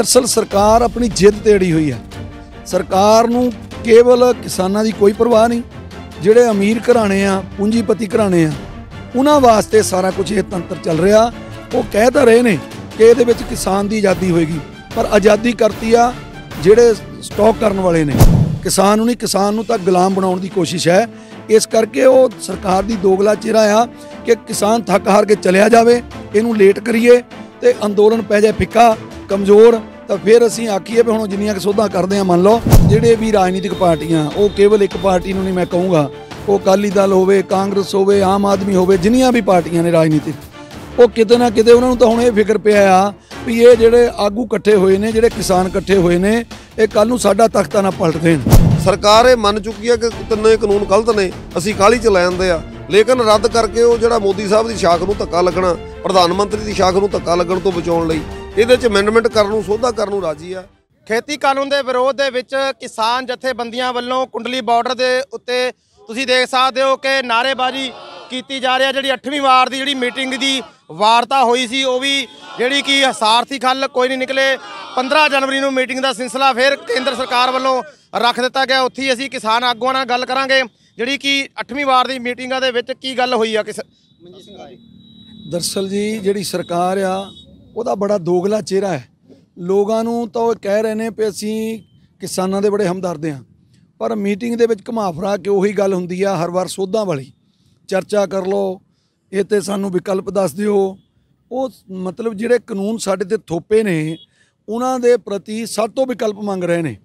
ਦਰਸਲ ਸਰਕਾਰ ਆਪਣੀ ਜਿੱਦ ਤੇ ਅੜੀ ਹੋਈ ਹੈ ਸਰਕਾਰ ਨੂੰ ਕੇਵਲ ਕਿਸਾਨਾਂ ਦੀ ਕੋਈ ਪਰਵਾਹ ਨਹੀਂ ਜਿਹੜੇ ਅਮੀਰ ਘਰਾਣੇ ਆ ਪੂੰਜੀਪਤੀ ਘਰਾਣੇ ਆ ਉਹਨਾਂ ਵਾਸਤੇ ਸਾਰਾ ਕੁਝ ਇਹ ਤੰਤਰ ਚੱਲ ਰਿਹਾ ਉਹ ਕਹਿ ਤਾਂ ਰਹੇ ਨੇ ਕਿ ਇਹਦੇ ਵਿੱਚ ਕਿਸਾਨ ਦੀ ਆਜ਼ਾਦੀ ਹੋਏਗੀ ਪਰ ਆਜ਼ਾਦੀ ਕਰਤੀ ਆ ਜਿਹੜੇ ਸਟਾਕ ਕਰਨ ਵਾਲੇ ਨੇ ਕਿਸਾਨ ਨੂੰ ਨਹੀਂ ਕਿਸਾਨ ਨੂੰ ਤਾਂ ਗੁਲਾਮ ਬਣਾਉਣ ਦੀ ਕੋਸ਼ਿਸ਼ ਹੈ ਇਸ ਕਰਕੇ ਉਹ ਸਰਕਾਰ ਦੀ ਦੋਗਲਾ ਚਿਹਰਾ ਆ ਕਿ ਕਿਸਾਨ ਥੱਕ ਹਾਰ ਕੇ ਚਲਿਆ ਜਾਵੇ ਇਹਨੂੰ ਲੇਟ ਕਰੀਏ ਤੇ ਅੰਦੋਲਨ ਪੈ ਜਾਏ ਫਿੱਕਾ ਕਮਜ਼ੋਰ ਤਾਂ ਫਿਰ ਅਸੀਂ ਆਖੀਏ ਵੀ ਹੁਣ ਜਿੰਨੀਆਂ ਕਿ ਸੋਧਾਂ ਕਰਦੇ ਆ ਮੰਨ ਲਓ ਜਿਹੜੇ ਵੀ ਰਾਜਨੀਤਿਕ ਪਾਰਟੀਆਂ ਉਹ ਕੇਵਲ ਇੱਕ ਪਾਰਟੀ ਨੂੰ ਨਹੀਂ ਮੈਂ ਕਹੂੰਗਾ ਉਹ ਕਾਲੀ ਦਲ ਹੋਵੇ ਕਾਂਗਰਸ ਹੋਵੇ ਆਮ ਆਦਮੀ ਹੋਵੇ ਜਿੰਨੀਆਂ ਵੀ ਪਾਰਟੀਆਂ ਨੇ ਰਾਜਨੀਤਿਕ ਉਹ ਕਿਤੇ ਨਾ ਕਿਤੇ ਉਹਨਾਂ ਨੂੰ ਤਾਂ ਹੁਣ ਇਹ ਫਿਕਰ ਪਿਆ ਆ ਵੀ ਇਹ ਜਿਹੜੇ ਆਗੂ ਇਕੱਠੇ ਹੋਏ ਨੇ ਜਿਹੜੇ ਕਿਸਾਨ ਇਕੱਠੇ ਹੋਏ ਨੇ ਇਹ ਕੱਲ ਨੂੰ ਸਾਡਾ ਤਖਤਾ ਨਾ ਪਲਟ ਦੇਣ ਸਰਕਾਰ ਇਹ ਮੰਨ ਚੁੱਕੀ ਹੈ ਕਿ ਤਿੰਨੇ ਕਾਨੂੰਨ ਗਲਤ ਨੇ ਅਸੀਂ ਕਾਲੀ ਚ ਲੈ ਜਾਂਦੇ ਆ ਲੇਕਿਨ ਰੱਦ ਕਰਕੇ ਉਹ ਜਿਹੜਾ ਮੋਦੀ ਸਾਹਿਬ ਦੀ ਸ਼ਾਖ ਨੂੰ ਧੱਕਾ ਲੱਗਣਾ ਪ੍ਰਧਾਨ ਮੰਤਰੀ ਦੀ ਸ਼ਾਖ ਨੂੰ ਧੱਕਾ ਲੱਗਣ ਤੋਂ ਬਚਾਉਣ ਲਈ ਇਹਦੇ 'ਚ ਅਮੈਂਡਮੈਂਟ ਕਰਨ ਨੂੰ ਸੋਧਾ ਕਰਨ ਨੂੰ ਰਾਜੀ ਆ ਖੇਤੀ ਕਾਨੂੰਨ ਦੇ ਵਿਰੋਧ ਦੇ ਵਿੱਚ ਕਿਸਾਨ ਜਥੇਬੰਦੀਆਂ ਵੱਲੋਂ ਕੁੰਡਲੀ ਬਾਰਡਰ ਦੇ ਉੱਤੇ ਤੁਸੀਂ ਦੇਖ ਸਕਦੇ ਹੋ ਕਿ ਨਾਰੇਬਾਜ਼ੀ ਕੀਤੀ ਜਾ ਰਹੀ ਹੈ ਜਿਹੜੀ 8ਵੀਂ ਵਾਰ ਦੀ ਜਿਹੜੀ ਮੀਟਿੰਗ ਦੀ ਵਾਰਤਾ ਹੋਈ ਸੀ ਉਹ ਵੀ ਜਿਹੜੀ ਕਿ ਹਸਾਰਥੀ ਖੱਲ ਕੋਈ ਨਹੀਂ ਨਿਕਲੇ 15 ਜਨਵਰੀ ਨੂੰ ਮੀਟਿੰਗ ਦਾ ਸਿਲਸਿਲਾ ਫਿਰ ਕੇਂਦਰ ਸਰਕਾਰ ਵੱਲੋਂ ਰੱਖ ਦਿੱਤਾ ਗਿਆ ਉੱਥੇ ਅਸੀਂ ਕਿਸਾਨ ਆਗੂਆਂ ਨਾਲ ਗੱਲ ਕਰਾਂਗੇ ਜਿਹੜੀ ਕਿ 8ਵੀਂ ਵਾਰ ਦੀ ਮੀਟਿੰਗਾਂ ਦੇ ਵਿੱਚ ਕੀ ਗੱਲ ਹੋਈ ਆ ਕਿਸ ਦਰਸਲ ਜੀ ਜਿਹੜੀ ਸਰਕਾਰ ਆ ਉਹਦਾ ਬੜਾ ਦੋਗਲਾ ਚਿਹਰਾ ਹੈ ਲੋਕਾਂ ਨੂੰ ਤਾਂ ਉਹ ਕਹਿ ਰਹੇ ਨੇ ਕਿ ਅਸੀਂ ਕਿਸਾਨਾਂ ਦੇ ਬੜੇ ਹਮਦਰਦ ਹਾਂ ਪਰ ਮੀਟਿੰਗ ਦੇ ਵਿੱਚ ਘਮਾਫਰਾ ਕਿ ਉਹੀ ਗੱਲ ਹੁੰਦੀ ਆ ਹਰ ਵਾਰ ਸੋਧਾਂ ਵਾਲੀ ਚਰਚਾ ਕਰ ਲਓ ਇਹ ਤੇ ਸਾਨੂੰ ਵਿਕਲਪ ਦੱਸ ਦਿਓ ਉਹ ਮਤਲਬ ਜਿਹੜੇ ਕਾਨੂੰਨ ਸਾਡੇ ਤੇ ਥੋਪੇ ਨੇ ਉਹਨਾਂ ਦੇ ਪ੍ਰਤੀ ਸਭ ਤੋਂ ਵਿਕਲਪ ਮੰਗ ਰਹੇ ਨੇ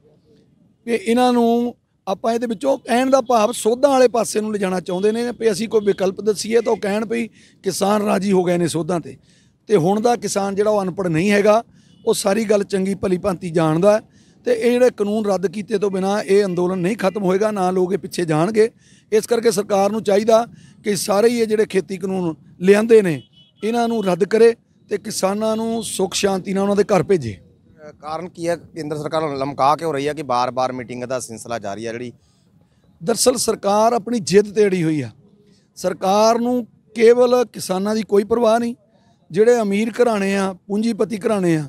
ਕਿ ਇਹਨਾਂ ਨੂੰ ਆਪਾਂ ਇਹਦੇ ਵਿੱਚੋਂ ਕਹਿਣ ਦਾ ਭਾਵ ਸੋਧਾਂ ਵਾਲੇ ਪਾਸੇ ਨੂੰ ਲਿਜਾਣਾ ਚਾਹੁੰਦੇ ਨੇ ਕਿ ਅਸੀਂ ਕੋਈ ਵਿਕਲਪ ਦੱਸੀਏ ਤਾਂ ਉਹ ਕਹਿਣ ਪਈ ਕਿਸਾਨ ਰਾਜੀ ਹੋ ਗਏ ਨੇ ਸੋਧਾਂ ਤੇ ਤੇ ਹੁਣ ਦਾ ਕਿਸਾਨ ਜਿਹੜਾ ਉਹ ਅਨਪੜ ਨਹੀਂ ਹੈਗਾ ਉਹ ਸਾਰੀ ਗੱਲ ਚੰਗੀ ਭਲੀ ਭਾਂਤੀ ਜਾਣਦਾ ਤੇ ਇਹ ਜਿਹੜੇ ਕਾਨੂੰਨ ਰੱਦ ਕੀਤੇ ਤੋਂ ਬਿਨਾ ਇਹ ਅੰਦੋਲਨ ਨਹੀਂ ਖਤਮ ਹੋਏਗਾ ਨਾ ਲੋਕ ਇਹ ਪਿੱਛੇ ਜਾਣਗੇ ਇਸ ਕਰਕੇ ਸਰਕਾਰ ਨੂੰ ਚਾਹੀਦਾ ਕਿ ਸਾਰੇ ਹੀ ਇਹ ਜਿਹੜੇ ਖੇਤੀ ਕਾਨੂੰਨ ਲਿਆਂਦੇ ਨੇ ਇਹਨਾਂ ਨੂੰ ਰੱਦ ਕਰੇ ਤੇ ਕਿਸਾਨਾਂ ਨੂੰ ਸੁੱਖ ਸ਼ਾਂਤੀ ਨਾਲ ਉਹਨਾਂ ਦੇ ਘਰ ਭੇਜੇ ਕਾਰਨ ਕੀ ਹੈ ਕੇਂਦਰ ਸਰਕਾਰ ਲਮਕਾ ਕੇ ਹੋ ਰਹੀ ਹੈ ਕਿ ਬਾਰ-ਬਾਰ ਮੀਟਿੰਗ ਦਾ ਸਿਲਸਿਲਾ ਜਾਰੀ ਹੈ ਜਿਹੜੀ ਦਰਸਲ ਸਰਕਾਰ ਆਪਣੀ ਜਿੱਦ ਤੇ ਅੜੀ ਹੋਈ ਆ ਸਰਕਾਰ ਨੂੰ ਕੇਵਲ ਕਿਸਾਨਾਂ ਦੀ ਕੋਈ ਪਰਵਾਹ ਨਹੀਂ ਜਿਹੜੇ ਅਮੀਰ ਘਰਾਣੇ ਆ ਪੂੰਜੀਪਤੀ ਘਰਾਣੇ ਆ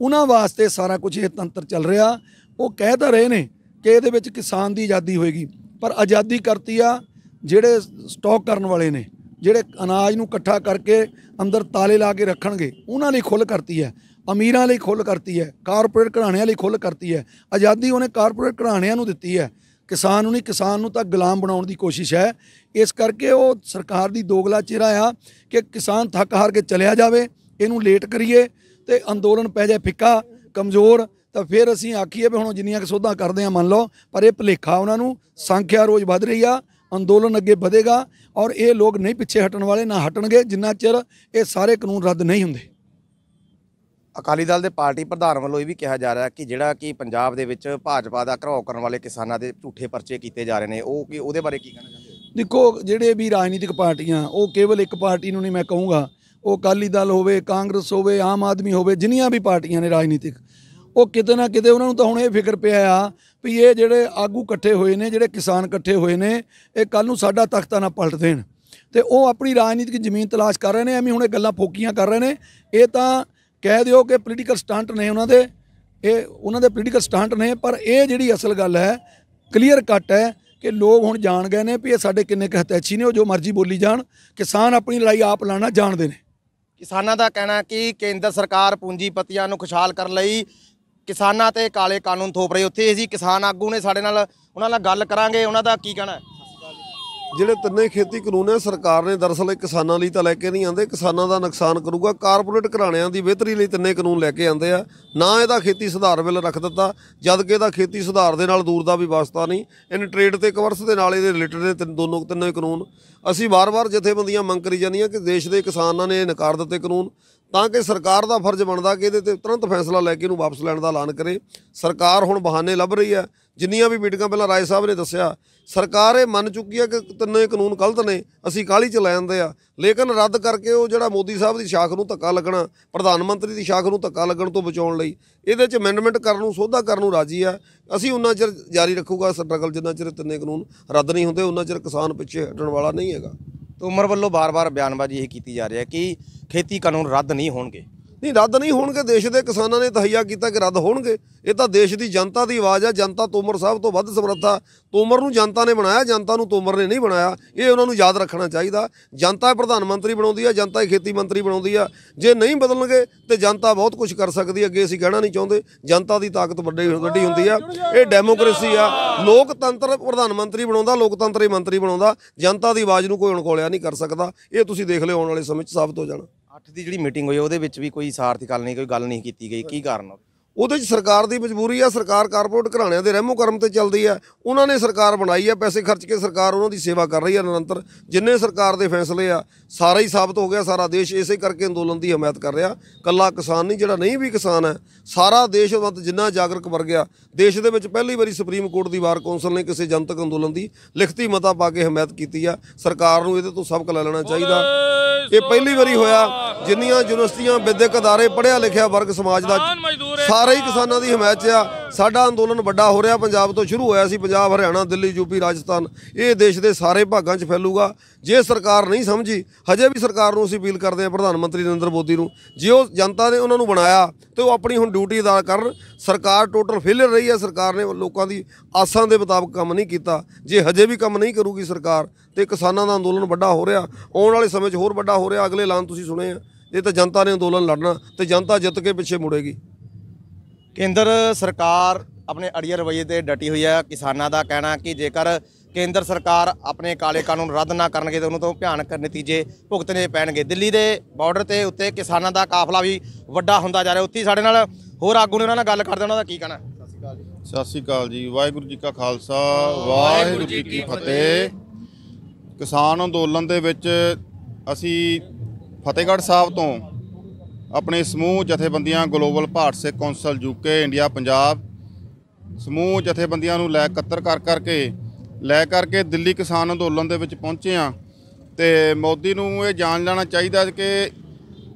ਉਹਨਾਂ ਵਾਸਤੇ ਸਾਰਾ ਕੁਝ ਇਹ ਤੰਤਰ ਚੱਲ ਰਿਹਾ ਉਹ ਕਹਿ ਤਾਂ ਰਹੇ ਨੇ ਕਿ ਇਹਦੇ ਵਿੱਚ ਕਿਸਾਨ ਦੀ ਆਜ਼ਾਦੀ ਹੋਏਗੀ ਪਰ ਆਜ਼ਾਦੀ ਕਰਤੀ ਆ ਜਿਹੜੇ ਸਟਾਕ ਕਰਨ ਵਾਲੇ ਨੇ ਜਿਹੜੇ ਅਨਾਜ ਨੂੰ ਇਕੱਠਾ ਕਰਕੇ ਅੰਦਰ ਤਾਲੇ ਲਾ ਕੇ ਰੱਖਣਗੇ ਉਹਨਾਂ ਲਈ ਖੁੱਲ ਕਰਤੀ ਹੈ ਅਮੀਰਾਂ ਲਈ ਖੁੱਲ ਕਰਤੀ ਹੈ ਕਾਰਪੋਰੇਟ ਘਰਾਣਿਆਂ ਲਈ ਖੁੱਲ ਕਰਤੀ ਹੈ ਆਜ਼ਾਦੀ ਉਹਨੇ ਕਾਰਪੋਰੇਟ ਘਰਾਣਿਆਂ ਨੂੰ ਦਿੱਤੀ ਹੈ ਕਿਸਾਨ ਨੂੰ ਨਹੀਂ ਕਿਸਾਨ ਨੂੰ ਤਾਂ ਗੁਲਾਮ ਬਣਾਉਣ ਦੀ ਕੋਸ਼ਿਸ਼ ਹੈ ਇਸ ਕਰਕੇ ਉਹ ਸਰਕਾਰ ਦੀ ਦੋਗਲਾ ਚਿਹਰਾ ਆ ਕਿ ਕਿਸਾਨ ਥੱਕ ਹਾਰ ਕੇ ਚਲਿਆ ਜਾਵੇ ਇਹਨੂੰ ਲੇਟ ਕਰੀਏ ਤੇ ਅੰਦੋਲਨ ਪੈ ਜਾਏ ਫਿੱਕਾ ਕਮਜ਼ੋਰ ਤਾਂ ਫਿਰ ਅਸੀਂ ਆਖੀਏ ਵੀ ਹੁਣ ਜਿੰਨੀਆਂ ਸੋਧਾਂ ਕਰਦੇ ਆ ਮੰਨ ਲਓ ਪਰ ਇਹ ਭਲੇਖਾ ਉਹਨਾਂ ਨੂੰ ਸੰਖਿਆ ਰੋਜ਼ ਵਧ ਰਹੀ ਆ ਅੰਦੋਲਨ ਅੱਗੇ ਵਧੇਗਾ ਔਰ ਇਹ ਲੋਕ ਨਹੀਂ ਪਿੱਛੇ ਹਟਣ ਵਾਲੇ ਨਾ ਹਟਣਗੇ ਜਿੰਨਾ ਚਿਰ ਇਹ ਸਾਰੇ ਕਾਨੂੰਨ ਰੱਦ ਨਹੀਂ ਹੁੰਦੇ ਅਕਾਲੀ ਦਲ ਦੇ ਪਾਰਟੀ ਪ੍ਰਧਾਨ ਵੱਲੋਂ ਇਹ ਵੀ ਕਿਹਾ ਜਾ ਰਿਹਾ ਕਿ ਜਿਹੜਾ ਕਿ ਪੰਜਾਬ ਦੇ ਵਿੱਚ ਭਾਜਪਾ ਦਾ ਘਰਾਓ ਕਰਨ ਵਾਲੇ ਕਿਸਾਨਾਂ ਦੇ ਝੂਠੇ ਪਰਚੇ ਕੀਤੇ ਜਾ ਰਹੇ ਨੇ ਉਹ ਕੀ ਉਹਦੇ ਬਾਰੇ ਕੀ ਕਹਿਣਾ ਚਾਹੁੰਦੇ ਦੇਖੋ ਜਿਹੜੇ ਵੀ ਰਾਜਨੀਤਿਕ ਪਾਰਟੀਆਂ ਉਹ ਕੇਵਲ ਇੱਕ ਪਾਰਟੀ ਨੂੰ ਨਹੀਂ ਮੈਂ ਕਹੂੰਗਾ ਉਹ ਅਕਾਲੀ ਦਲ ਹੋਵੇ ਕਾਂਗਰਸ ਹੋਵੇ ਆਮ ਆਦਮੀ ਹੋਵੇ ਜਿੰਨੀਆਂ ਵੀ ਪਾਰਟੀਆਂ ਨੇ ਰਾਜਨੀਤਿਕ ਉਹ ਕਿਤੇ ਨਾ ਕਿਤੇ ਉਹਨਾਂ ਨੂੰ ਤਾਂ ਹੁਣ ਇਹ ਫਿਕਰ ਪਿਆ ਆ ਵੀ ਇਹ ਜਿਹੜੇ ਆਗੂ ਇਕੱਠੇ ਹੋਏ ਨੇ ਜਿਹੜੇ ਕਿਸਾਨ ਇਕੱਠੇ ਹੋਏ ਨੇ ਇਹ ਕੱਲ ਨੂੰ ਸਾਡਾ ਤਖਤਾ ਨਾ ਪਲਟ ਦੇਣ ਤੇ ਉਹ ਆਪਣੀ ਰਾਜਨੀਤਿਕ ਜ਼ਮੀਨ ਤਲਾਸ਼ ਕਰ ਰਹੇ ਨੇ ਐਵੇਂ ਹੁਣ ਇਹ ਗੱਲਾਂ ਫੋਕੀਆਂ ਕਰ ਰਹੇ ਨੇ ਇਹ ਤਾਂ ਕਹਿ ਦਿਓ ਕਿ ਪੋਲੀਟੀਕਲ ਸਟੰਟ ਨੇ ਉਹਨਾਂ ਦੇ ਇਹ ਉਹਨਾਂ ਦੇ ਪੋਲੀਟੀਕਲ ਸਟੰਟ ਨੇ ਪਰ ਇਹ ਜਿਹੜੀ ਅਸਲ ਗੱਲ ਹੈ ਕਲੀਅਰ ਕੱਟ ਹੈ ਕਿ ਲੋਕ ਹੁਣ ਜਾਣ ਗਏ ਨੇ ਵੀ ਇਹ ਸਾਡੇ ਕਿੰਨੇ ਕਹਤੈਚੀ ਨੇ ਉਹ ਜੋ ਮਰਜ਼ੀ ਬੋਲੀ ਜਾਣ ਕਿਸਾਨ ਆਪਣੀ ਲੜਾਈ ਆਪ ਲਾਣਾ ਜਾਣਦੇ ਨੇ ਕਿਸਾਨਾਂ ਦਾ ਕਹਿਣਾ ਕਿ ਕੇਂਦਰ ਸਰਕਾਰ ਪੂੰਜੀਪਤੀਆਂ ਨੂੰ ਖੁਸ਼ਹਾਲ ਕਰਨ ਲਈ ਕਿਸਾਨਾਂ ਤੇ ਕਾਲੇ ਕਾਨੂੰਨ ਥੋਪ ਰਹੀ ਉੱਥੇ ਅਸੀਂ ਕਿਸਾਨ ਆਗੂ ਨੇ ਸਾਡੇ ਨਾਲ ਉਹਨਾਂ ਨਾਲ ਗੱਲ ਕਰਾਂਗੇ ਉਹਨਾਂ ਦਾ ਕੀ ਕਹਿਣਾ ਹੈ ਜਿਹੜੇ ਤਿੰਨੇ ਖੇਤੀ ਕਾਨੂੰਨ ਹੈ ਸਰਕਾਰ ਨੇ ਦਰਸਲ ਕਿਸਾਨਾਂ ਲਈ ਤਾਂ ਲੈ ਕੇ ਨਹੀਂ ਆਂਦੇ ਕਿਸਾਨਾਂ ਦਾ ਨੁਕਸਾਨ ਕਰੂਗਾ ਕਾਰਪੋਰੇਟ ਘਰਾਣਿਆਂ ਦੀ ਬਿਹਤਰੀ ਲਈ ਤਿੰਨੇ ਕਾਨੂੰਨ ਲੈ ਕੇ ਆਂਦੇ ਆ ਨਾ ਇਹਦਾ ਖੇਤੀ ਸੁਧਾਰ ਬਿੱਲ ਰੱਖ ਦਿੱਤਾ ਜਦ ਕਿ ਇਹਦਾ ਖੇਤੀ ਸੁਧਾਰ ਦੇ ਨਾਲ ਦੂਰ ਦਾ ਵੀ ਵਾਸਤਾ ਨਹੀਂ ਇਹਨਾਂ ਟ੍ਰੇਡ ਤੇ ਕਮਰਸ ਦੇ ਨਾਲ ਇਹਦੇ ਰਿਲੇਟਡ ਨੇ ਤਿੰਨ ਦੋਨੋਂ ਤਿੰਨੇ ਕਾਨੂੰਨ ਅਸੀਂ ਵਾਰ-ਵਾਰ ਜਥੇਬੰਦੀਆਂ ਮੰਗ ਕਰੀ ਜਾਂਦੀਆਂ ਕਿ ਦੇਸ਼ ਦੇ ਕਿਸਾਨਾਂ ਨੇ ਨਕਾਰ ਦਿੱਤੇ ਕਾਨੂੰਨ ਤਾਂ ਕਿ ਸਰਕਾਰ ਦਾ ਫਰਜ਼ ਬਣਦਾ ਕਿ ਇਹਦੇ ਤੇ ਤੁਰੰਤ ਫੈਸਲਾ ਲੈ ਕੇ ਇਹਨੂੰ ਵਾਪਸ ਲੈਣ ਦਾ ਐਲਾਨ ਕਰੇ ਸਰਕਾਰ ਹੁਣ ਬਹਾਨੇ ਲੱਭ ਰਹੀ ਹੈ ਜਿੰਨੀਆਂ ਵੀ ਮੀਟਿੰਗਾਂ ਪਹਿਲਾਂ ਰਾਏ ਸਾਹਿਬ ਨੇ ਦੱਸਿਆ ਸਰਕਾਰ ਇਹ ਮੰਨ ਚੁੱਕੀ ਹੈ ਕਿ ਤਿੰਨੇ ਕਾਨੂੰਨ ਗਲਤ ਨੇ ਅਸੀਂ ਕਾਲੀ ਚ ਲੈ ਜਾਂਦੇ ਆ ਲੇਕਿਨ ਰੱਦ ਕਰਕੇ ਉਹ ਜਿਹੜਾ ਮੋਦੀ ਸਾਹਿਬ ਦੀ ਸ਼ਾਖ ਨੂੰ ਧੱਕਾ ਲੱਗਣਾ ਪ੍ਰਧਾਨ ਮੰਤਰੀ ਦੀ ਸ਼ਾਖ ਨੂੰ ਧੱਕਾ ਲੱਗਣ ਤੋਂ ਬਚਾਉਣ ਲਈ ਇਹਦੇ ਚ ਅਮੈਂਡਮੈਂਟ ਕਰਨ ਨੂੰ ਸੋਧਾ ਕਰਨ ਨੂੰ ਰਾਜੀ ਆ ਅਸੀਂ ਉਹਨਾਂ ਚਿਰ ਜਾਰੀ ਰੱਖੂਗਾ ਸਟਰਗਲ ਜਿੰਨਾ ਚਿਰ ਤਿੰਨੇ ਕਾਨੂੰਨ ਰੱਦ ਨਹੀਂ ਹੁੰਦੇ ਉਹਨਾਂ ਚਿਰ ਕਿਸਾਨ ਪਿੱਛੇ ਹਟਣ ਵਾਲਾ ਨਹੀਂ ਹੈਗਾ ਤੇ ਉਮਰ ਵੱਲੋਂ ਬਾਰ-ਬਾਰ ਬਿਆਨਬਾਜ਼ੀ ਇਹ ਕੀਤੀ ਜਾ ਰਹੀ ਹੈ ਕਿ ਖੇਤੀ ਕਾਨੂੰਨ ਰੱਦ ਨਹੀਂ ਹੋਣਗੇ ਨਹੀਂ ਰੱਦ ਨਹੀਂ ਹੋਣਗੇ ਦੇਸ਼ ਦੇ ਕਿਸਾਨਾਂ ਨੇ ਤਹਈਆ ਕੀਤਾ ਕਿ ਰੱਦ ਹੋਣਗੇ ਇਹ ਤਾਂ ਦੇਸ਼ ਦੀ ਜਨਤਾ ਦੀ ਆਵਾਜ਼ ਹੈ ਜਨਤਾ ਤੋਮਰ ਸਾਹਿਬ ਤੋਂ ਵੱਧ ਸਮਰੱਥਾ ਤੋਮਰ ਨੂੰ ਜਨਤਾ ਨੇ ਬਣਾਇਆ ਜਨਤਾ ਨੂੰ ਤੋਮਰ ਨੇ ਨਹੀਂ ਬਣਾਇਆ ਇਹ ਉਹਨਾਂ ਨੂੰ ਯਾਦ ਰੱਖਣਾ ਚਾਹੀਦਾ ਜਨਤਾ ਪ੍ਰਧਾਨ ਮੰਤਰੀ ਬਣਾਉਂਦੀ ਹੈ ਜਨਤਾ ਹੀ ਖੇਤੀ ਮੰਤਰੀ ਬਣਾਉਂਦੀ ਹੈ ਜੇ ਨਹੀਂ ਬਦਲਣਗੇ ਤੇ ਜਨਤਾ ਬਹੁਤ ਕੁਝ ਕਰ ਸਕਦੀ ਹੈ ਅੱਗੇ ਅਸੀਂ ਕਹਿਣਾ ਨਹੀਂ ਚਾਹੁੰਦੇ ਜਨਤਾ ਦੀ ਤਾਕਤ ਵੱਡੀ ਵੱਡੀ ਹੁੰਦੀ ਆ ਇਹ ਡੈਮੋਕ੍ਰੇਸੀ ਆ ਲੋਕਤੰਤਰ ਪ੍ਰਧਾਨ ਮੰਤਰੀ ਬਣਾਉਂਦਾ ਲੋਕਤੰਤਰੀ ਮੰਤਰੀ ਬਣਾਉਂਦਾ ਜਨਤਾ ਦੀ ਆਵਾਜ਼ ਨੂੰ ਕੋਈ ਅਣਗੋਲਿਆ ਨਹੀਂ ਕਰ ਸਕਦਾ ਇਹ ਤੁਸੀਂ ਦੇਖ ਲਿਓ ਆਉਣ ਵਾਲੇ ਸਮੇਂ 'ਚ ਸਾਬਤ ਹੋ ਜਾਣਾ 8 ਦੀ ਜਿਹੜੀ ਮੀਟਿੰਗ ਹੋਈ ਉਹਦੇ ਵਿੱਚ ਵੀ ਕੋਈ ਸਾਰਥਿਕ ਗੱਲ ਨਹੀਂ ਕੋਈ ਗੱਲ ਨਹੀਂ ਕੀਤੀ ਗਈ ਕੀ ਕਾਰਨ ਉਹਦੇ ਵਿੱਚ ਸਰਕਾਰ ਦੀ ਮਜਬੂਰੀ ਆ ਸਰਕਾਰ ਕਾਰਪੋਰੇਟ ਘਰਾਣਿਆਂ ਦੇ ਰਹਿਮੋ ਕਰਮ ਤੇ ਚੱਲਦੀ ਆ ਉਹਨਾਂ ਨੇ ਸਰਕਾਰ ਬਣਾਈ ਆ ਪੈਸੇ ਖਰਚ ਕੇ ਸਰਕਾਰ ਉਹਨਾਂ ਦੀ ਸੇਵਾ ਕਰ ਰਹੀ ਆ ਨਿਰੰਤਰ ਜਿੰਨੇ ਸਰਕਾਰ ਦੇ ਫੈਸਲੇ ਆ ਸਾਰਾ ਹੀ ਸਾਬਤ ਹੋ ਗਿਆ ਸਾਰਾ ਦੇਸ਼ ਇਸੇ ਕਰਕੇ ਅੰਦੋਲਨ ਦੀ ਹਮਾਇਤ ਕਰ ਰਿਹਾ ਕੱਲਾ ਕਿਸਾਨ ਨਹੀਂ ਜਿਹੜਾ ਨਹੀਂ ਵੀ ਕਿਸਾਨ ਹੈ ਸਾਰਾ ਦੇਸ਼ ਦੇਸ਼ਵੰਤ ਜਿੰਨਾ ਜਾਗਰੂਕ ਵਰ ਗਿਆ ਦੇਸ਼ ਦੇ ਵਿੱਚ ਪਹਿਲੀ ਵਾਰੀ ਸੁਪਰੀਮ ਕੋਰਟ ਦੀ ਵਾਰ ਕੌਂਸਲ ਨੇ ਕਿਸੇ ਜਨਤਕ ਅੰਦੋਲਨ ਦੀ ਲਿਖਤੀ ਮਤਾ ਪਾ ਕੇ ਹਮਾਇਤ ਕੀਤੀ ਆ ਸਰਕਾਰ ਨੂੰ ਇਹਦੇ ਤੋਂ ਸਬਕ ਲੈ ਲੈਣਾ ਚਾਹੀਦਾ ਇਹ ਪਹਿਲੀ ਵਾਰੀ ਹੋਇਆ ਜਿੰਨੀਆਂ ਯੂਨੀਵਰਸਿਟੀਆਂ ਵਿਦਿਅਕ ਅਦਾਰੇ ਪੜ੍ਹਿਆ ਲਿਖਿਆ ਵਰਗ ਸਮਾਜ ਦਾ ਸਾਰੇ ਹੀ ਕਿਸਾਨਾਂ ਦੀ ਹਮਾਇਤ ਆ ਸਾਡਾ ਅੰਦੋਲਨ ਵੱਡਾ ਹੋ ਰਿਹਾ ਪੰਜਾਬ ਤੋਂ ਸ਼ੁਰੂ ਹੋਇਆ ਸੀ ਪੰਜਾਬ ਹਰਿਆਣਾ ਦਿੱਲੀ ਯੂਪੀ ਰਾਜਸਥਾਨ ਇਹ ਦੇਸ਼ ਦੇ ਸਾਰੇ ਭਾਗਾਂ 'ਚ ਫੈਲੂਗਾ ਜੇ ਸਰਕਾਰ ਨਹੀਂ ਸਮਝੀ ਹਜੇ ਵੀ ਸਰਕਾਰ ਨੂੰ ਅਸੀਂ ਅਪੀਲ ਕਰਦੇ ਆ ਪ੍ਰਧਾਨ ਮੰਤਰੀ ਨਰਿੰਦਰ ਮੋਦੀ ਨੂੰ ਜੇ ਉਹ ਜਨਤਾ ਨੇ ਉਹਨਾਂ ਨੂੰ ਬਣਾਇਆ ਤੇ ਉਹ ਆਪਣੀ ਹੁਣ ਡਿਊਟੀ ਅਦਾ ਕਰਨ ਸਰਕਾਰ ਟੋਟਲ ਫੇਲਰ ਰਹੀ ਹੈ ਸਰਕਾਰ ਨੇ ਲੋਕਾਂ ਦੀ ਆਸਾਂ ਦੇ ਮੁਤਾਬਕ ਕੰਮ ਨਹੀਂ ਕੀਤਾ ਜੇ ਹਜੇ ਵੀ ਕੰਮ ਨਹੀਂ ਕਰੂਗੀ ਸਰਕਾਰ ਤੇ ਕਿਸਾਨਾਂ ਦਾ ਅੰਦੋਲਨ ਵੱਡਾ ਹੋ ਰਿਹਾ ਆਉਣ ਵਾਲੇ ਸਮੇਂ 'ਚ ਹੋਰ ਵੱਡਾ ਹੋ ਰਿਹਾ ਅਗਲੇ ਐਲਾਨ ਤੁਸੀਂ ਸੁਣੇ ਆ ਇਹ ਤਾਂ ਜਨਤਾ ਨੇ ਅੰਦੋਲਨ ਲੜਨਾ ਤੇ ਜਨਤਾ ਜਿੱਤ ਕੇ ਪਿੱਛੇ ਮੁੜੇਗੀ ਕੇਂਦਰ ਸਰਕਾਰ ਆਪਣੇ ਅੜੀਏ ਰਵਈਏ ਤੇ ਡਟੀ ਹੋਈ ਹੈ ਕਿਸਾਨਾਂ ਦਾ ਕਹਿਣਾ ਕਿ ਜੇਕਰ ਕੇਂਦਰ ਸਰਕਾਰ ਆਪਣੇ ਕਾਲੇ ਕਾਨੂੰਨ ਰੱਦ ਨਾ ਕਰਨਗੇ ਤਾਂ ਉਹਨਾਂ ਤੋਂ ਭਿਆਨਕ ਨਤੀਜੇ ਭੁਗਤਣੇ ਪੈਣਗੇ ਦਿੱਲੀ ਦੇ ਬਾਰਡਰ ਤੇ ਉੱਤੇ ਕਿਸਾਨਾਂ ਦਾ ਕਾਫਲਾ ਵੀ ਵੱਡਾ ਹੁੰਦਾ ਜਾ ਰਿਹਾ ਉੱਥੇ ਸਾਡੇ ਨਾਲ ਹੋਰ ਆਗੂ ਨੇ ਉਹਨਾਂ ਨਾਲ ਗੱਲ ਕਰਦੇ ਉਹਨਾਂ ਦਾ ਕੀ ਕਹਿਣਾ ਸਤਿ ਸ੍ਰੀ ਅਕਾਲ ਜੀ ਵਾਹਿਗੁਰੂ ਜੀ ਕਾ ਖਾਲਸਾ ਵਾਹਿਗੁਰੂ ਜੀ ਕੀ ਫਤਿਹ ਕਿਸਾਨ ਅੰਦੋਲਨ ਦੇ ਵਿੱਚ ਅਸੀਂ ਫਤਿਹਗੜ੍ਹ ਸਾਹਿਬ ਤੋਂ ਆਪਣੇ ਸਮੂਹ ਜਥੇਬੰਦੀਆਂ Global Bharat Sikh Council UK India Punjab ਸਮੂਹ ਜਥੇਬੰਦੀਆਂ ਨੂੰ ਲੈ ਇਕੱਤਰ ਕਰ ਕਰਕੇ ਲੈ ਕਰਕੇ ਦਿੱਲੀ ਕਿਸਾਨ ਅੰਦੋਲਨ ਦੇ ਵਿੱਚ ਪਹੁੰਚੇ ਆ ਤੇ ਮੋਦੀ ਨੂੰ ਇਹ ਜਾਣ ਲੈਣਾ ਚਾਹੀਦਾ ਕਿ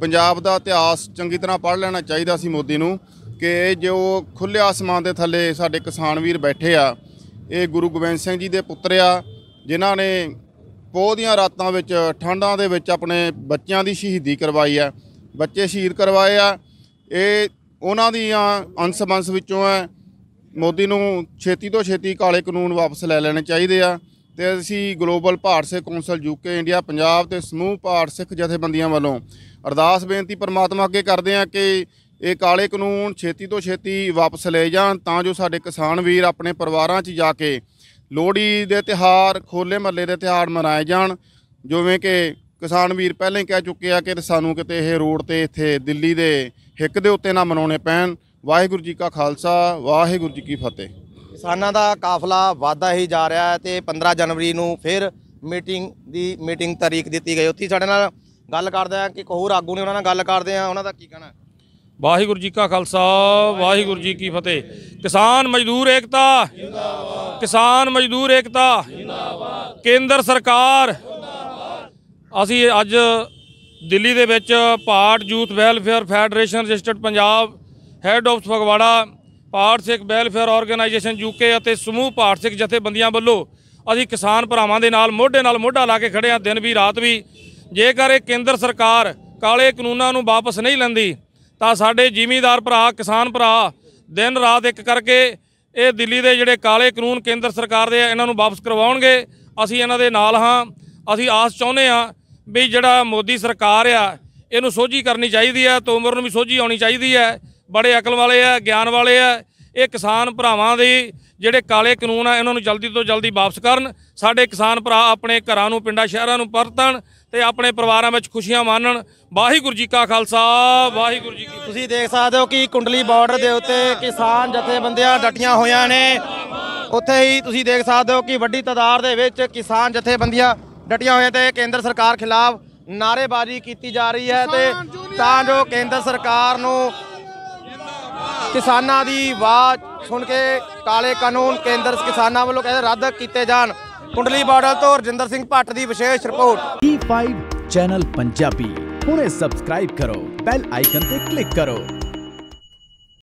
ਪੰਜਾਬ ਦਾ ਇਤਿਹਾਸ ਚੰਗੀ ਤਰ੍ਹਾਂ ਪੜ੍ਹ ਲੈਣਾ ਚਾਹੀਦਾ ਸੀ ਮੋਦੀ ਨੂੰ ਕਿ ਜੋ ਖੁੱਲੇ ਆਸਮਾਨ ਦੇ ਥੱਲੇ ਸਾਡੇ ਕਿਸਾਨ ਵੀਰ ਬੈਠੇ ਆ ਇਹ ਗੁਰੂ ਗੋਬਿੰਦ ਸਿੰਘ ਜੀ ਦੇ ਪੁੱਤਰ ਆ ਜਿਨ੍ਹਾਂ ਨੇ ਪੋਹ ਦੀਆਂ ਰਾਤਾਂ ਵਿੱਚ ਠੰਡਾਂ ਦੇ ਵਿੱਚ ਆਪਣੇ ਬੱਚਿਆਂ ਦੀ ਸ਼ਹੀਦੀ ਕਰਵਾਈ ਆ ਬੱਚੇ ਸ਼ਹੀਦ ਕਰਵਾਏ ਆ ਇਹ ਉਹਨਾਂ ਦੀਆਂ ਅੰਸ-ਬੰਸ ਵਿੱਚੋਂ ਹੈ ਮੋਦੀ ਨੂੰ ਛੇਤੀ ਤੋਂ ਛੇਤੀ ਕਾਲੇ ਕਾਨੂੰਨ ਵਾਪਸ ਲੈ ਲੈਣੇ ਚਾਹੀਦੇ ਆ ਤੇ ਅਸੀਂ Global Bharat Sikh Council UK India Punjab ਤੇ ਸਮੂਹ ਭਾਰਤ ਸਿੱਖ ਜਥੇਬੰਦੀਆਂ ਵੱਲੋਂ ਅਰਦਾਸ ਬੇਨਤੀ ਪਰਮਾਤਮਾ ਅੱਗੇ ਕਰਦੇ ਆ ਕਿ ਇਹ ਕਾਲੇ ਕਾਨੂੰਨ ਛੇਤੀ ਤੋਂ ਛੇਤੀ ਵਾਪਸ ਲੈ ਜਾਣ ਤਾਂ ਜੋ ਸਾਡੇ ਕਿਸਾਨ ਵੀਰ ਆਪਣੇ ਪਰਿਵਾਰਾਂ 'ਚ ਜਾ ਕੇ ਲੋਹੜੀ ਦੇ ਤਿਹਾਰ ਖੋਲੇ ਮੱਲੇ ਦੇ ਤਿਹਾਰ ਮਨਾਏ ਜਾਣ ਜਿਵੇਂ ਕਿ ਕਿਸਾਨ ਵੀਰ ਪਹਿਲਾਂ ਹੀ ਕਹਿ ਚੁੱਕੇ ਆ ਕਿ ਸਾਨੂੰ ਕਿਤੇ ਇਹ ਰੋਡ ਤੇ ਇੱਥੇ ਦਿੱਲੀ ਦੇ ਹਿੱਕ ਦੇ ਉੱਤੇ ਨਾ ਮਨਾਉਣੇ ਪੈਣ ਵਾਹਿਗੁਰੂ ਜੀ ਕਾ ਖਾਲਸਾ ਵਾਹਿਗੁਰੂ ਜੀ ਕੀ ਫਤਿਹ ਕਿਸਾਨਾਂ ਦਾ ਕਾਫਲਾ ਵਾਦਾ ਹੀ ਜਾ ਰਿਹਾ ਹੈ ਤੇ 15 ਜਨਵਰੀ ਨੂੰ ਫਿਰ ਮੀਟਿੰਗ ਦੀ ਮੀਟਿੰਗ ਤਾਰੀਖ ਦਿੱਤੀ ਗਈ ਉੱਥੇ ਸਾਡੇ ਨਾਲ ਗੱਲ ਕਰਦੇ ਆ ਕਿ ਕੋਹੂ ਆਗੂ ਨੇ ਉਹਨਾਂ ਨਾਲ ਗੱਲ ਕਰਦੇ ਆ ਉਹਨਾਂ ਦਾ ਕੀ ਕਹਿਣਾ ਵਾਹਿਗੁਰੂ ਜੀ ਕਾ ਖਾਲਸਾ ਵਾਹਿਗੁਰੂ ਜੀ ਕੀ ਫਤਿਹ ਕਿਸਾਨ ਮਜ਼ਦੂਰ ਏਕਤਾ ਜਿੰਦਾਬਾਦ ਕਿਸਾਨ ਮਜ਼ਦੂਰ ਏਕਤਾ ਜਿੰਦਾਬਾਦ ਕੇਂਦਰ ਸਰਕਾਰ ਅਸੀਂ ਅੱਜ ਦਿੱਲੀ ਦੇ ਵਿੱਚ Bharat Youth Welfare Federation registered Punjab head of Phagwara Bharat Sikh Welfare Organisation UK ਅਤੇ ਸਮੂਹ ਪਾਰਟ ਸਿੱਖ ਜਥੇਬੰਦੀਆਂ ਵੱਲੋਂ ਅਸੀਂ ਕਿਸਾਨ ਭਰਾਵਾਂ ਦੇ ਨਾਲ ਮੋਢੇ ਨਾਲ ਮੋਢਾ ਲਾ ਕੇ ਖੜੇ ਆ ਦਿਨ ਵੀ ਰਾਤ ਵੀ ਜੇਕਰ ਇਹ ਕੇਂਦਰ ਸਰਕਾਰ ਕਾਲੇ ਕਾਨੂੰਨਾਂ ਨੂੰ ਵਾਪਸ ਨਹੀਂ ਲੈਂਦੀ ਤਾਂ ਸਾਡੇ ਜ਼ਿਮੀਦਾਰ ਭਰਾ ਕਿਸਾਨ ਭਰਾ ਦਿਨ ਰਾਤ ਇੱਕ ਕਰਕੇ ਇਹ ਦਿੱਲੀ ਦੇ ਜਿਹੜੇ ਕਾਲੇ ਕਾਨੂੰਨ ਕੇਂਦਰ ਸਰਕਾਰ ਦੇ ਆ ਇਹਨਾਂ ਨੂੰ ਵਾਪਸ ਕਰਵਾਉਣਗੇ ਅਸੀਂ ਇਹਨਾਂ ਦੇ ਨਾਲ ਹਾਂ ਅਸੀਂ ਆਸ ਚਾਹੁੰਦੇ ਹਾਂ ਵੀ ਜਿਹੜਾ ਮੋਦੀ ਸਰਕਾਰ ਆ ਇਹਨੂੰ ਸੋਝੀ ਕਰਨੀ ਚਾਹੀਦੀ ਆ ਤੋਮਰ ਨੂੰ ਵੀ ਸੋਝੀ ਆਉਣੀ ਚਾਹੀਦੀ ਆ ਬੜੇ ਅਕਲ ਵਾਲੇ ਆ ਗਿਆਨ ਵਾਲੇ ਆ ਇਹ ਕਿਸਾਨ ਭਰਾਵਾਂ ਦੇ ਜਿਹੜੇ ਕਾਲੇ ਕਾਨੂੰਨ ਆ ਇਹਨਾਂ ਨੂੰ ਜਲਦੀ ਤੋਂ ਜਲਦੀ ਵਾਪਸ ਕਰਨ ਸਾਡੇ ਕਿਸਾਨ ਭਰਾ ਆਪਣੇ ਘਰਾਂ ਨੂੰ ਪਿੰਡਾਂ ਸ਼ਹਿਰਾਂ ਨੂੰ ਪਰਤਣ ਤੇ ਆਪਣੇ ਪਰਿਵਾਰਾਂ ਵਿੱਚ ਖੁਸ਼ੀਆਂ ਮਾਣਨ ਵਾਹਿਗੁਰੂ ਜੀ ਕਾ ਖਾਲਸਾ ਵਾਹਿਗੁਰੂ ਜੀ ਕੀ ਤੁਸੀਂ ਦੇਖ ਸਕਦੇ ਹੋ ਕਿ ਕੁੰਡਲੀ ਬਾਰਡਰ ਦੇ ਉੱਤੇ ਕਿਸਾਨ ਜਥੇਬੰਦੀਆਂ ਡਟੀਆਂ ਹੋਈਆਂ ਨੇ ਉੱਥੇ ਹੀ ਤੁਸੀਂ ਦੇਖ ਸਕਦੇ ਹੋ ਕਿ ਵੱਡੀ ਤਾਦਾਦ ਦੇ ਵਿੱਚ ਕਿਸਾਨ ਜਥੇਬੰਦੀਆਂ ਡਟੀਆਂ ਹੋਏ ਤੇ ਕੇਂਦਰ ਸਰਕਾਰ ਖਿਲਾਫ ਨਾਰੇਬਾਜ਼ੀ ਕੀਤੀ ਜਾ ਰਹੀ ਹੈ ਤੇ ਤਾਂ ਜੋ ਕੇਂਦਰ ਸਰਕਾਰ ਨੂੰ ਕਿਸਾਨਾਂ ਦੀ ਆਵਾਜ਼ ਸੁਣ ਕੇ ਕਾਲੇ ਕਾਨੂੰਨ ਕੇਂਦਰ ਕਿਸਾਨਾਂ ਵੱਲੋਂ ਕਹਿੰਦੇ ਰੱਦ ਕੀਤੇ ਜਾਣ ਕੁੰਡਲੀ ਬਾਰਡਰ ਤੋਂ ਰਜਿੰਦਰ ਸਿੰਘ ਭੱਟ ਦੀ ਵਿਸ਼ੇਸ਼ ਰਿਪੋਰਟ T5 ਚੈਨਲ ਪੰਜਾਬੀ ਹੁਣੇ ਸਬਸਕ੍ਰਾਈਬ ਕਰੋ ਬੈਲ ਆਈਕਨ ਤੇ ਕਲਿੱਕ ਕਰੋ